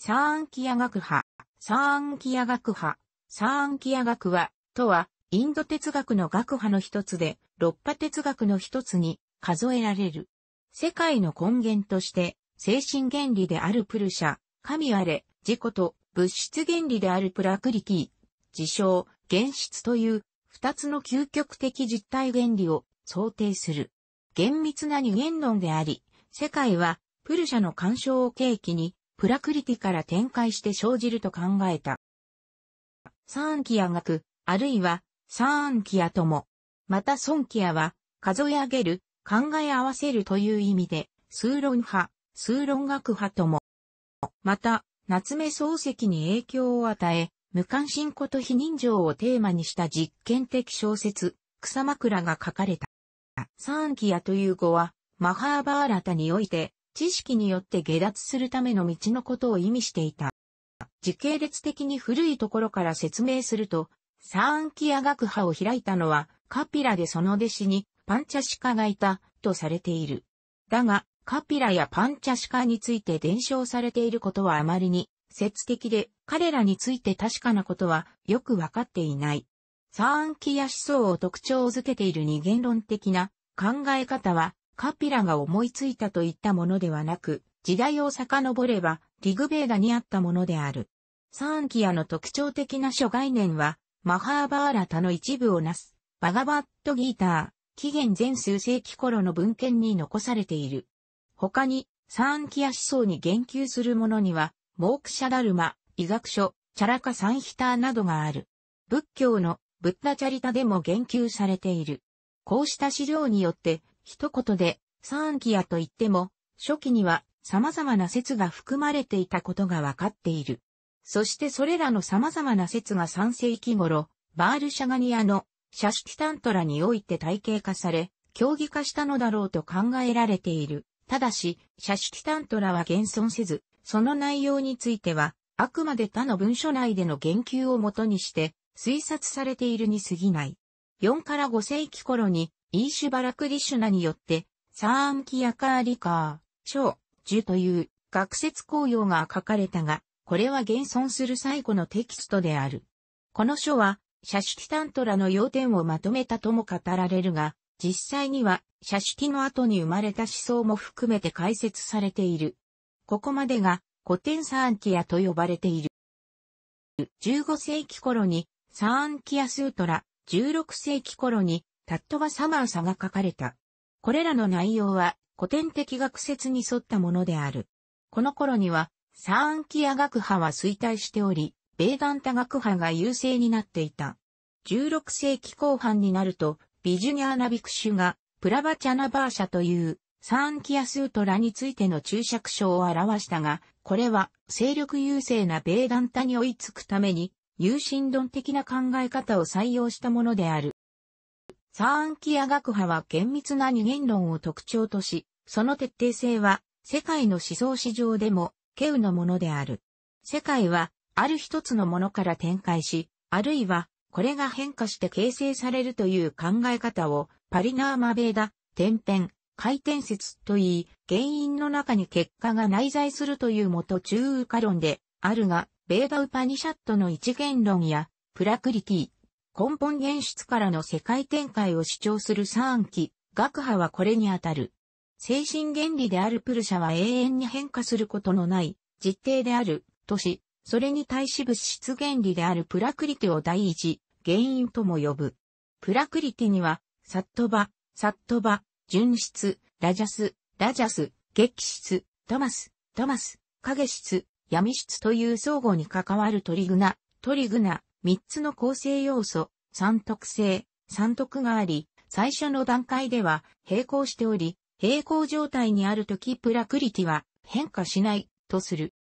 サーンキア学派、サーンキア学派、サーンキア学は、とは、インド哲学の学派の一つで、六波哲学の一つに数えられる。世界の根源として、精神原理であるプルシャ、神あれ、自己と物質原理であるプラクリキー、自称、現質という二つの究極的実体原理を想定する。厳密な二元論であり、世界はプルシャの干渉を契機にプラクリティから展開して生じると考えた。サーンキア学、あるいは、サーンキアとも。またソンキアは、数え上げる、考え合わせるという意味で、数論派、数論学派とも。また、夏目漱石に影響を与え、無関心こと非人情をテーマにした実験的小説、草枕が書かれた。サーンキアという語は、マハーバーラタにおいて、知識によって下脱するための道のことを意味していた。時系列的に古いところから説明すると、サーンキア学派を開いたのは、カピラでその弟子にパンチャシカがいた、とされている。だが、カピラやパンチャシカについて伝承されていることはあまりに、説的で、彼らについて確かなことはよくわかっていない。サーンキア思想を特徴づけている二元論的な考え方は、カピラが思いついたといったものではなく、時代を遡れば、リグベーダにあったものである。サーンキアの特徴的な諸概念は、マハーバーラタの一部をなす、バガバットギーター、紀元前数世紀頃の文献に残されている。他に、サーンキア思想に言及するものには、モークシャダルマ、医学書、チャラカサンヒターなどがある。仏教のブッダチャリタでも言及されている。こうした資料によって、一言で、サーンキアと言っても、初期には様々な説が含まれていたことがわかっている。そしてそれらの様々な説が3世紀頃、バールシャガニアのシャシティタントラにおいて体系化され、競技化したのだろうと考えられている。ただし、シャシティタントラは現存せず、その内容については、あくまで他の文書内での言及をもとにして、推察されているに過ぎない。4から5世紀頃に、イーシュバラクリシュナによって、サーンキヤカーリカー、ョジュという学説公用が書かれたが、これは現存する最古のテキストである。この書は、シャシキタントラの要点をまとめたとも語られるが、実際には、シャシキの後に生まれた思想も含めて解説されている。ここまでが、古典サーンキヤと呼ばれている。15世紀頃に、サーンキヤスートラ、16世紀頃に、タットがサマーサが書かれた。これらの内容は古典的学説に沿ったものである。この頃には、サーンキア学派は衰退しており、ベーダンタ学派が優勢になっていた。16世紀後半になると、ビジュニャーナビクシュが、プラバチャナバーシャという、サーンキアスートラについての注釈書を表したが、これは、勢力優勢なベーダンタに追いつくために、有心論的な考え方を採用したものである。サーンキア学派は厳密な二元論を特徴とし、その徹底性は世界の思想史上でも、稀有のものである。世界は、ある一つのものから展開し、あるいは、これが変化して形成されるという考え方を、パリナーマベーダ、天変、回転説といい、原因の中に結果が内在するという元中右カ論で、あるが、ベーダウパニシャットの一元論や、プラクリティ、根本現出からの世界展開を主張する三期、学派はこれにあたる。精神原理であるプルシャは永遠に変化することのない、実定である、とし、それに対し物質原理であるプラクリティを第一、原因とも呼ぶ。プラクリティには、サットバ、サットバ、純質、ラジャス、ラジャス、激質、トマス、トマス、影質、闇質という相互に関わるトリグナ、トリグナ、3つの構成要素、三徳性、三徳があり、最初の段階では並行しており、並行状態にあるときプラクリティは変化しないとする。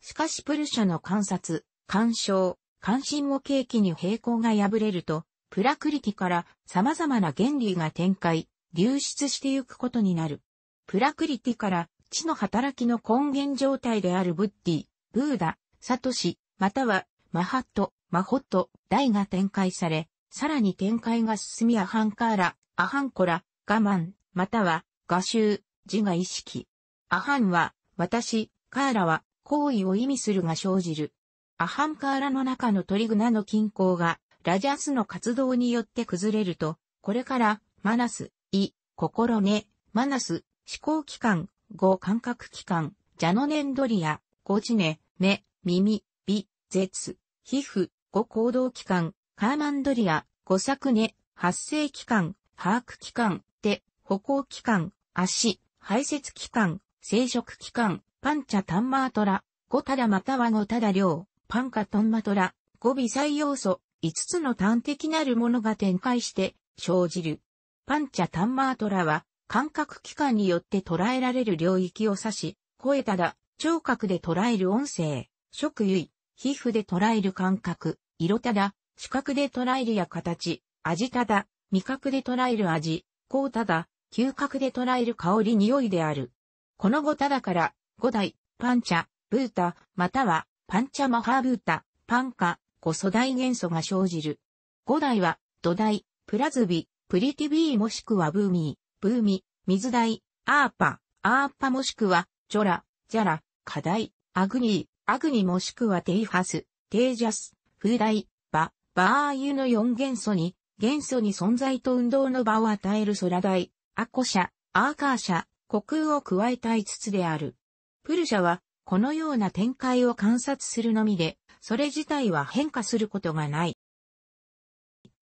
しかしプルシャの観察、干渉、関心を契機に平行が破れると、プラクリティから様々な原理が展開、流出してゆくことになる。プラクリティから知の働きの根源状態であるブッディ、ブーダ、サトシ、またはマハット、マホット、台が展開され、さらに展開が進みアハンカーラ、アハンコラ、我慢、または、画集、自我意識。アハンは、私、カーラは、行為を意味するが生じる。アハンカーラの中のトリグナの均衡が、ラジャスの活動によって崩れると、これから、マナス、イ、心根、マナス、思考機関、語感覚機関、ジャノネンドリア、ゴチネ、目、耳、美、舌、皮膚、5行動期間、カーマンドリア、5作根、発生期間、把握期間、手、歩行期間、足、排泄期間、生殖期間、パンチャタンマートラ、5ただまたは5ただ量、パンカトンマトラ、5微細要素、5つの端的なるものが展開して生じる。パンチャタンマートラは、感覚器官によって捉えられる領域を指し、声ただ、聴覚で捉える音声、触油、皮膚で捉える感覚、色ただ、視覚で捉えるや形、味ただ、味覚で捉える味、香ただ、嗅覚で捉える香り匂いである。この語ただから、五代、パンチャ、ブータ、または、パンチャマハーブータ、パンカ、五素大元素が生じる。五代は、土台、プラズビ、プリティビーもしくはブーミー、ブーミ、ー、水台、アーパ、アーパもしくは、チョラ、ジャラ、課題、アグニー、アグニもしくはテイファス、テイジャス、風来、場、場ーユの4元素に、元素に存在と運動の場を与える空台、アコシャ、アーカーシャ、虚空を加えた5つである。プルシャは、このような展開を観察するのみで、それ自体は変化することがない。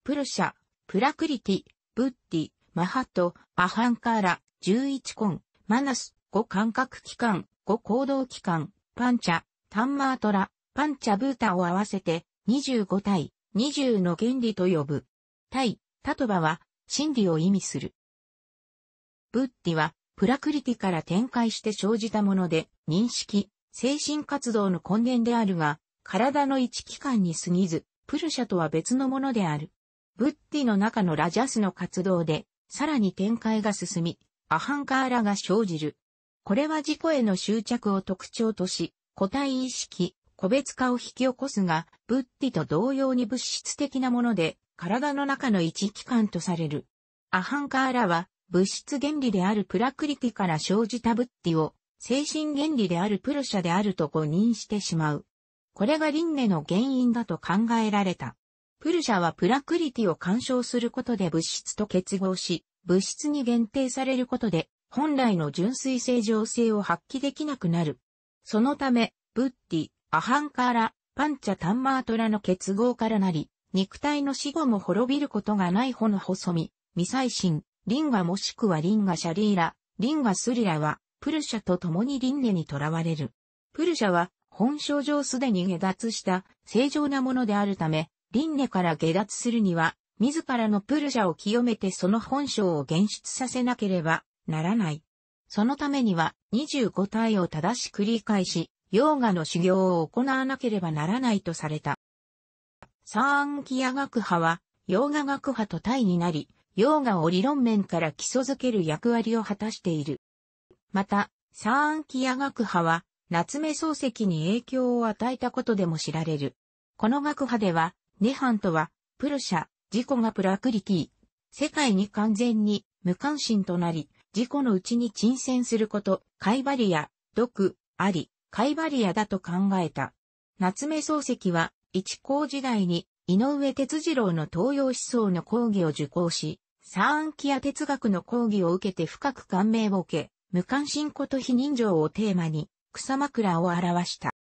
プルシャ、プラクリティ、ブッディ、マハト、アハンカーラ、11コン、マナス、5感覚器官、5行動器官、パンチャ、タンマートラ、パンチャブータを合わせて、25対20の原理と呼ぶ。対、タトバは、真理を意味する。ブッディは、プラクリティから展開して生じたもので、認識、精神活動の根源であるが、体の一機関に過ぎず、プルシャとは別のものである。ブッディの中のラジャスの活動で、さらに展開が進み、アハンカーラが生じる。これは自己への執着を特徴とし、個体意識、個別化を引き起こすが、ブッティと同様に物質的なもので、体の中の一器官とされる。アハンカーラは、物質原理であるプラクリティから生じたブッティを、精神原理であるプルシャであると誤認してしまう。これが輪廻の原因だと考えられた。プルシャはプラクリティを干渉することで物質と結合し、物質に限定されることで、本来の純粋正常性を発揮できなくなる。そのため、ブッティ、アハンカーラ、パンチャタンマートラの結合からなり、肉体の死後も滅びることがない穂の細身、未細心、リンガもしくはリンガシャリーラ、リンガスリラは、プルシャと共にリンネに囚われる。プルシャは、本性上すでに下脱した正常なものであるため、リンネから下脱するには、自らのプルシャを清めてその本性を現出させなければならない。そのためには25体を正しく理解し、ヨーガの修行を行わなければならないとされた。サーンキア学派は、ヨーガ学派と対になり、ヨーガを理論面から基礎づける役割を果たしている。また、サーンキア学派は、夏目漱石に影響を与えたことでも知られる。この学派では、涅ハンとは、プルシャ、自己がプラクリティ、世界に完全に無関心となり、自己のうちに沈潜すること、カイバリア、毒、あり、カイバリアだと考えた。夏目漱石は、一高時代に、井上哲次郎の東洋思想の講義を受講し、サーンキア哲学の講義を受けて深く感銘を受け、無関心こと非人情をテーマに、草枕を表した。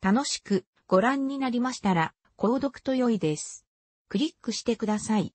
楽しくご覧になりましたら、購読と良いです。クリックしてください。